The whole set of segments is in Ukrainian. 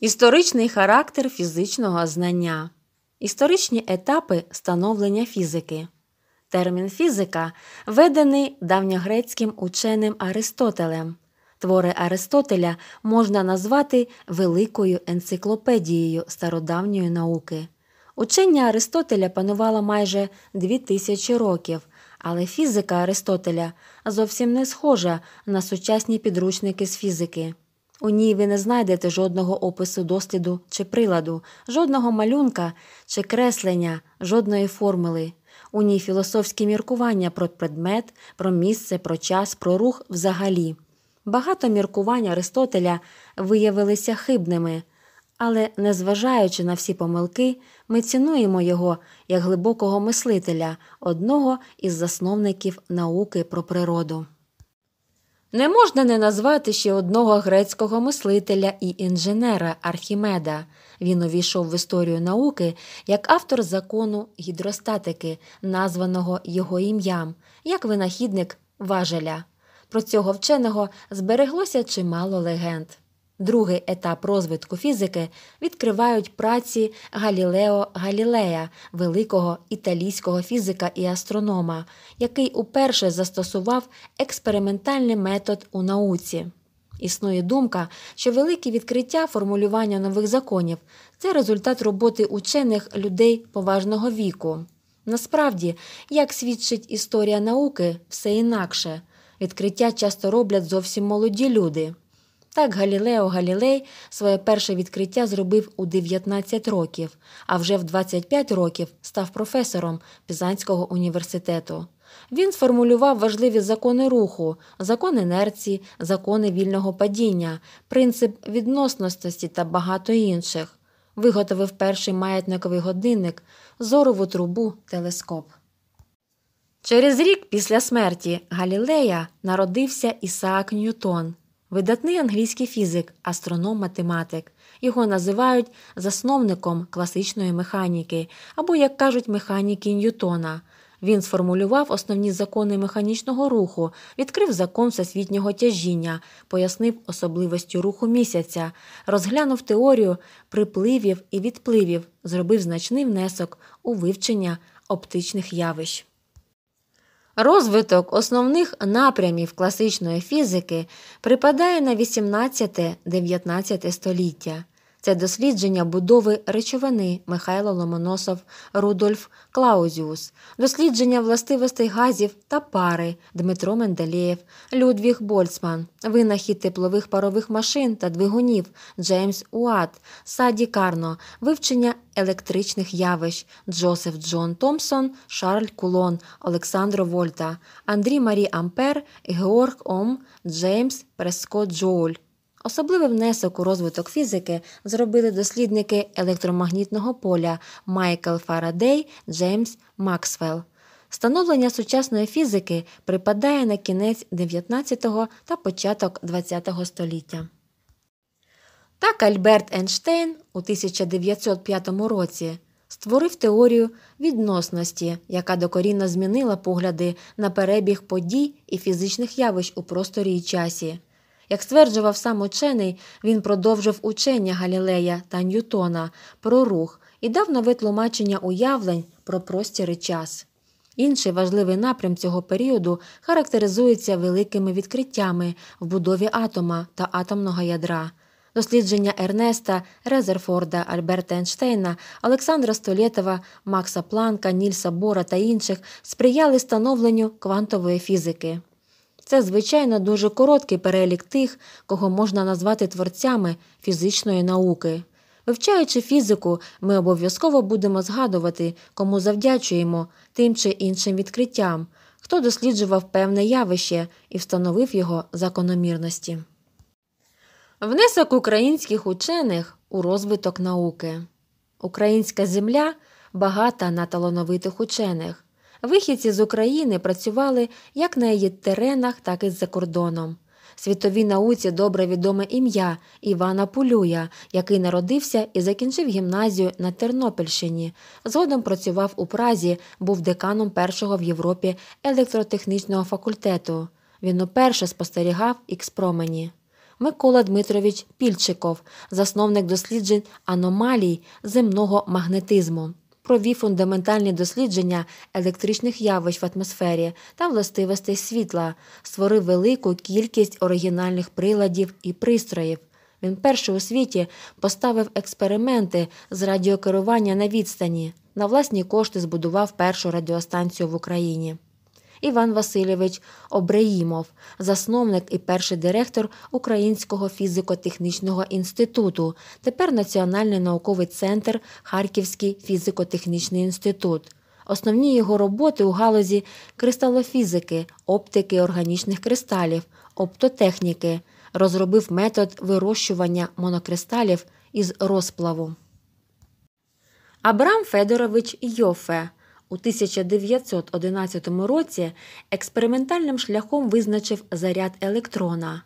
Історичний характер фізичного знання, історичні етапи становлення фізики. Термін фізика введений давньогрецьким ученим Аристотелем. Твори Аристотеля можна назвати великою енциклопедією стародавньої науки. Учення Аристотеля панувало майже 2000 років, але фізика Аристотеля зовсім не схожа на сучасні підручники з фізики. У ній ви не знайдете жодного опису досліду чи приладу, жодного малюнка чи креслення, жодної формули. У ній філософські міркування про предмет, про місце, про час, про рух взагалі. Багато міркувань Аристотеля виявилися хибними, але, незважаючи на всі помилки, ми цінуємо його як глибокого мислителя, одного із засновників науки про природу. Не можна не назвати ще одного грецького мислителя і інженера Архімеда. Він увійшов в історію науки як автор закону гідростатики, названого його ім'ям, як винахідник важеля. Про цього вченого збереглося чимало легенд. Другий етап розвитку фізики відкривають праці Галілео Галілея, великого італійського фізика і астронома, який уперше застосував експериментальний метод у науці. Існує думка, що великі відкриття формулювання нових законів це результат роботи учених людей поважного віку. Насправді, як свідчить історія науки, все інакше відкриття часто роблять зовсім молоді люди. Так Галілео Галілей своє перше відкриття зробив у 19 років, а вже в 25 років став професором Пізанського університету. Він сформулював важливі закони руху, закон інерції, закони вільного падіння, принцип відносності та багато інших. Виготовив перший маятниковий годинник, зорову трубу, телескоп. Через рік після смерті Галілея народився Ісаак Ньютон. Видатний англійський фізик, астроном-математик. Його називають засновником класичної механіки або, як кажуть, механіки Ньютона. Він сформулював основні закони механічного руху, відкрив закон всесвітнього тяжіння, пояснив особливості руху місяця, розглянув теорію припливів і відпливів, зробив значний внесок у вивчення оптичних явищ. Розвиток основних напрямів класичної фізики припадає на 18-19 століття. Це дослідження будови речовини Михайло Ломоносов, Рудольф Клаузіус, дослідження властивостей газів та пари Дмитро Менделєєв, Людвіг Больцман, винахід теплових парових машин та двигунів Джеймс Уат, Саді Карно, вивчення електричних явищ Джозеф Джон Томпсон, Шарль Кулон, Олександро Вольта, Андрій Марі Ампер, Георг Ом, Джеймс Прескот Джоуль. Особливий внесок у розвиток фізики зробили дослідники електромагнітного поля Майкл Фарадей Джеймс Максвелл. Становлення сучасної фізики припадає на кінець 19 та початок ХХ століття. Так Альберт Ейнштейн у 1905 році створив теорію відносності, яка докорінно змінила погляди на перебіг подій і фізичних явищ у просторі й часі. Як стверджував сам учений, він продовжив учення Галілея та Ньютона про рух і дав нове тлумачення уявлень про простір і час. Інший важливий напрям цього періоду характеризується великими відкриттями в будові атома та атомного ядра. Дослідження Ернеста, Резерфорда, Альберта Ейнштейна, Олександра Столєтова, Макса Планка, Нільса Бора та інших сприяли становленню квантової фізики. Це, звичайно, дуже короткий перелік тих, кого можна назвати творцями фізичної науки. Вивчаючи фізику, ми обов'язково будемо згадувати, кому завдячуємо тим чи іншим відкриттям, хто досліджував певне явище і встановив його закономірності. Внесок українських учених у розвиток науки. Українська земля багата на талановитих учених. Вихідці з України працювали як на її теренах, так і за кордоном. Світовій науці добре відоме ім'я Івана Пулюя, який народився і закінчив гімназію на Тернопільщині. Згодом працював у Празі, був деканом першого в Європі електротехнічного факультету. Він уперше спостерігав ікспромені. Микола Дмитрович Пільчиков, засновник досліджень аномалій земного магнетизму провів фундаментальні дослідження електричних явищ в атмосфері та властивостей світла, створив велику кількість оригінальних приладів і пристроїв. Він перший у світі поставив експерименти з радіокерування на відстані. На власні кошти збудував першу радіостанцію в Україні. Іван Васильович Обреїмов, засновник і перший директор Українського фізико-технічного інституту, тепер Національний науковий центр Харківський фізико-технічний інститут. Основні його роботи у галузі кристалофізики, оптики органічних кристалів, оптотехніки. Розробив метод вирощування монокристалів із розплаву. Абрам Федорович Йофе у 1911 році експериментальним шляхом визначив заряд електрона.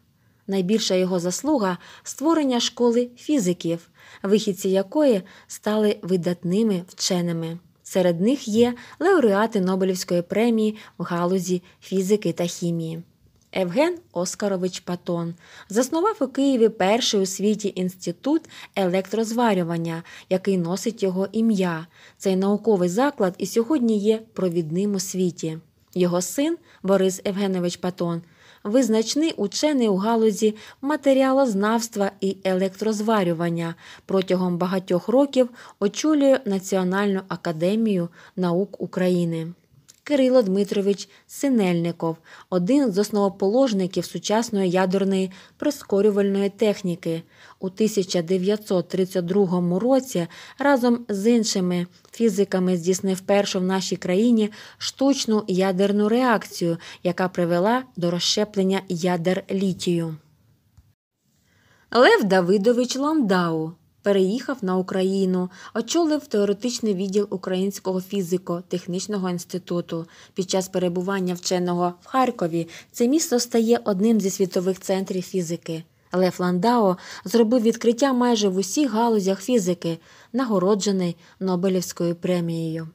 Найбільша його заслуга створення школи фізиків, вихідці якої стали видатними вченими. Серед них є лауреати Нобелівської премії в галузі фізики та хімії. Евген Оскарович Патон заснував у Києві перший у світі інститут електрозварювання, який носить його ім'я. Цей науковий заклад і сьогодні є провідним у світі. Його син Борис Евгенович Патон визначний учений у галузі матеріалознавства і електрозварювання. Протягом багатьох років очолює Національну академію наук України. Кирило Дмитрович Синельников, один з основоположників сучасної ядерної прискорювальної техніки. У 1932 році разом з іншими фізиками здійснив першу в нашій країні штучну ядерну реакцію, яка привела до розщеплення ядер літію. Лев Давидович Ландау переїхав на Україну, очолив теоретичний відділ Українського фізико-технічного інституту. Під час перебування вченого в Харкові це місто стає одним зі світових центрів фізики. Лев Ландао зробив відкриття майже в усіх галузях фізики, нагороджений Нобелівською премією.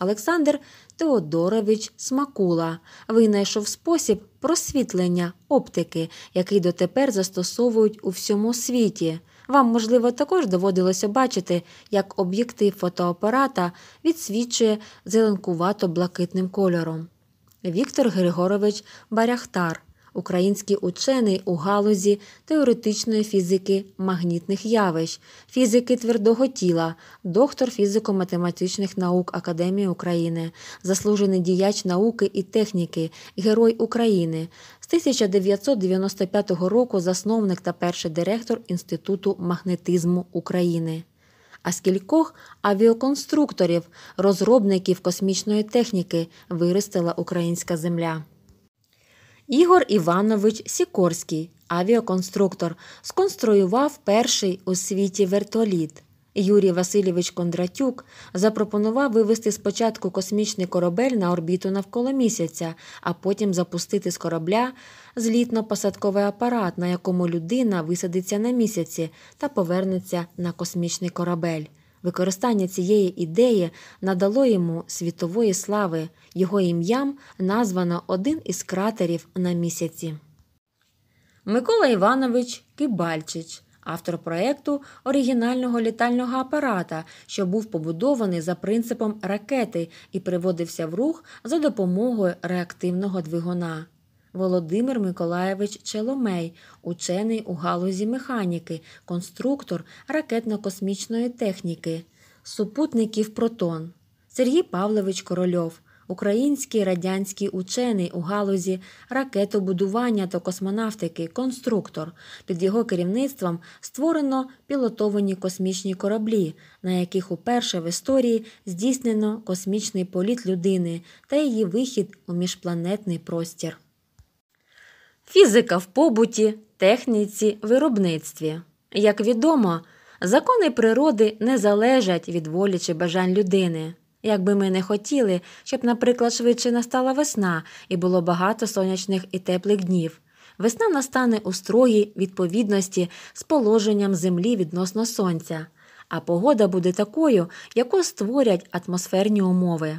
Олександр Теодорович Смакула винайшов спосіб просвітлення оптики, який дотепер застосовують у всьому світі. Вам, можливо, також доводилося бачити, як об'єктив фотоапарата відсвічує зеленкувато-блакитним кольором. Віктор Григорович Баряхтар, український учений у галузі теоретичної фізики магнітних явищ, фізики твердого тіла, доктор фізико-математичних наук Академії України, заслужений діяч науки і техніки, герой України, з 1995 року засновник та перший директор Інституту магнетизму України. А з кількох авіаконструкторів, розробників космічної техніки виростила українська земля. Ігор Іванович Сікорський, авіаконструктор, сконструював перший у світі вертоліт. Юрій Васильович Кондратюк запропонував вивести спочатку космічний корабель на орбіту навколо місяця, а потім запустити з корабля злітно-посадковий апарат, на якому людина висадиться на місяці та повернеться на космічний корабель. Використання цієї ідеї надало йому світової слави, його ім'ям названо один із кратерів на місяці. Микола Іванович Кибальчич автор проекту оригінального літального апарата, що був побудований за принципом ракети і приводився в рух за допомогою реактивного двигуна. Володимир Миколаєвич Челомей, учений у галузі механіки, конструктор ракетно-космічної техніки, супутників Протон, Сергій Павлович Корольов український радянський учений у галузі ракетобудування та космонавтики, конструктор. Під його керівництвом створено пілотовані космічні кораблі, на яких уперше в історії здійснено космічний політ людини та її вихід у міжпланетний простір. Фізика в побуті, техніці, виробництві. Як відомо, закони природи не залежать від волі чи бажань людини. Якби ми не хотіли, щоб, наприклад, швидше настала весна і було багато сонячних і теплих днів. Весна настане у строгій відповідності з положенням землі відносно сонця, а погода буде такою, яку створять атмосферні умови.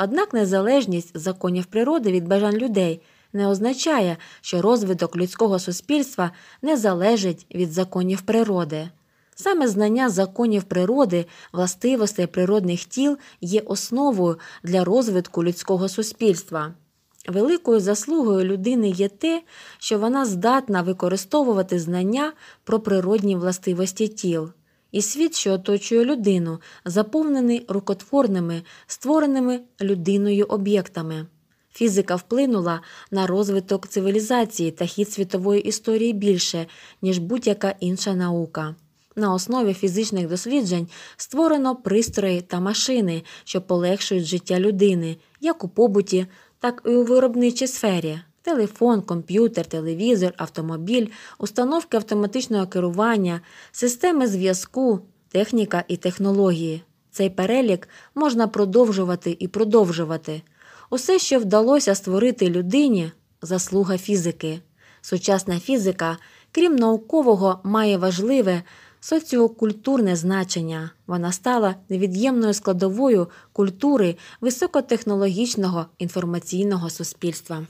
Однак незалежність законів природи від бажань людей не означає, що розвиток людського суспільства не залежить від законів природи. Саме знання законів природи, властивостей природних тіл є основою для розвитку людського суспільства. Великою заслугою людини є те, що вона здатна використовувати знання про природні властивості тіл, і світ, що оточує людину, заповнений рукотворними, створеними людиною об'єктами. Фізика вплинула на розвиток цивілізації та хід світової історії більше, ніж будь-яка інша наука. На основі фізичних досліджень створено пристрої та машини, що полегшують життя людини, як у побуті, так і у виробничій сфері. Телефон, комп'ютер, телевізор, автомобіль, установки автоматичного керування, системи зв'язку, техніка і технології. Цей перелік можна продовжувати і продовжувати. Усе, що вдалося створити людині, заслуга фізики. Сучасна фізика, крім наукового, має важливе соціокультурне значення. Вона стала невід'ємною складовою культури високотехнологічного інформаційного суспільства.